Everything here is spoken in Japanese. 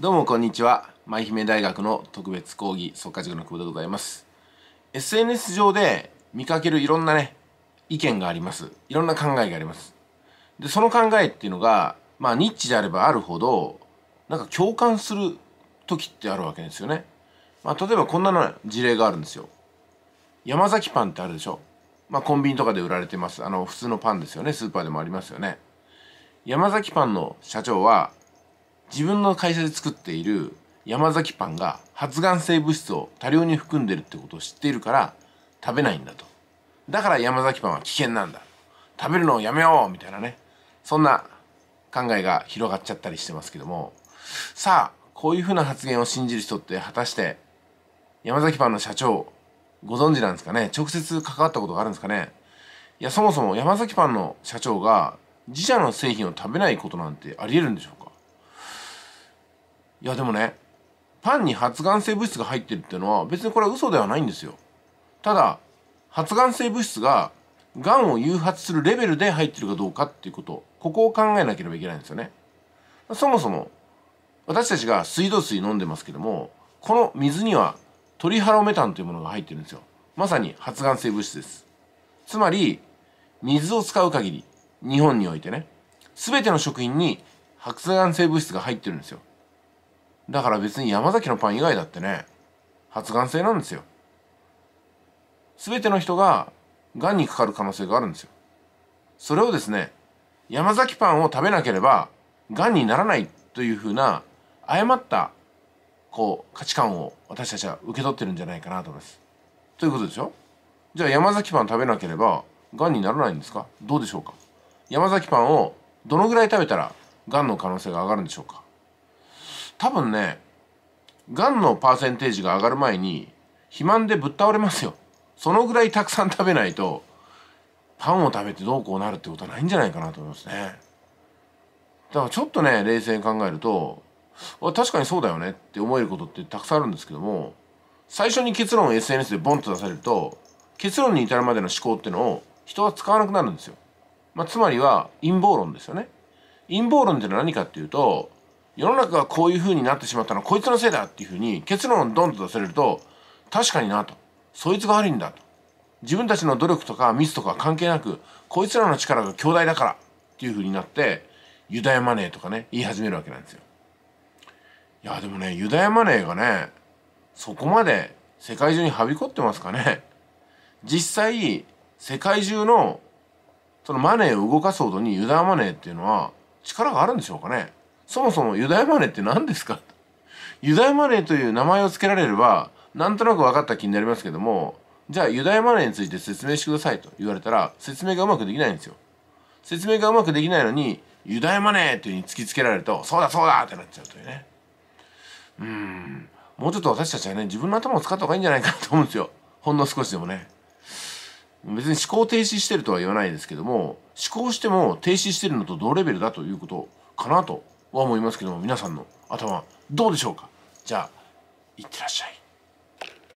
どうもこんにちは舞姫大学の特別講義即化塾の久保でございます SNS 上で見かけるいろんなね意見がありますいろんな考えがありますでその考えっていうのがまあニッチであればあるほどなんか共感する時ってあるわけですよねまあ例えばこんなの事例があるんですよ山崎パンってあるでしょまあコンビニとかで売られてますあの普通のパンですよねスーパーでもありますよね山崎パンの社長は自分の会社で作っている山崎パンが発がん性物質を多量に含んでるってことを知っているから食べないんだとだから山崎パンは危険なんだ食べるのをやめようみたいなねそんな考えが広がっちゃったりしてますけどもさあこういうふうな発言を信じる人って果たして山崎パンの社長ご存知なんですかね直接関わったことがあるんですかねいやそもそも山崎パンの社長が自社の製品を食べないことなんてありえるんでしょういやでもねパンに発がん性物質が入ってるっていうのは別にこれは嘘ではないんですよただ発がん性物質ががんを誘発するレベルで入ってるかどうかっていうことここを考えなければいけないんですよねそもそも私たちが水道水飲んでますけどもこの水にはトリハロメタンというものが入ってるんですよまさに発がん性物質ですつまり水を使う限り日本においてね全ての食品に発がん性物質が入ってるんですよだから別に山崎のパン以外だってね発がん性なんですよ全ての人ががんにかかる可能性があるんですよそれをですね山崎パンを食べなければがんにならないというふうな誤ったこう価値観を私たちは受け取ってるんじゃないかなと思います。ということでしょじゃあ山崎パン食べなければがんにならないんですかどうでしょうか山崎パンをどのぐらい食べたらがんの可能性が上がるんでしょうか多分ねがんのパーセンテージが上がる前に肥満でぶっ倒れますよそのぐらいたくさん食べないとパンを食べてどうこうなるってことはないんじゃないかなと思いますねだからちょっとね冷静に考えると確かにそうだよねって思えることってたくさんあるんですけども最初に結論を SNS でボンと出されると結論に至るまでの思考ってのを人は使わなくなるんですよ、まあ、つまりは陰謀論ですよね陰謀論ってのは何かっていうと世の中がこういうふうになってしまったのはこいつのせいだっていうふうに結論をドンと出されると確かになとそいつが悪いんだと自分たちの努力とかミスとか関係なくこいつらの力が強大だからっていうふうになってユダヤマネーとかね言い始めるわけなんですよ。いやでもねユダヤマネーがねそこまで世界中にはびこってますかね実際世界中のそのマネーを動かすほどにユダヤマネーっていうのは力があるんでしょうかねそもそもユダヤマネーって何ですかユダヤマネーという名前を付けられればなんとなく分かった気になりますけどもじゃあユダヤマネーについて説明してくださいと言われたら説明がうまくできないんですよ説明がうまくできないのにユダヤマネーというに突きつけられるとそうだそうだってなっちゃうというねうんもうちょっと私たちはね自分の頭を使った方がいいんじゃないかなと思うんですよほんの少しでもね別に思考停止してるとは言わないですけども思考しても停止してるのと同レベルだということかなとは思いますけども皆さんの頭どうでしょうかじゃあいってらっしゃい。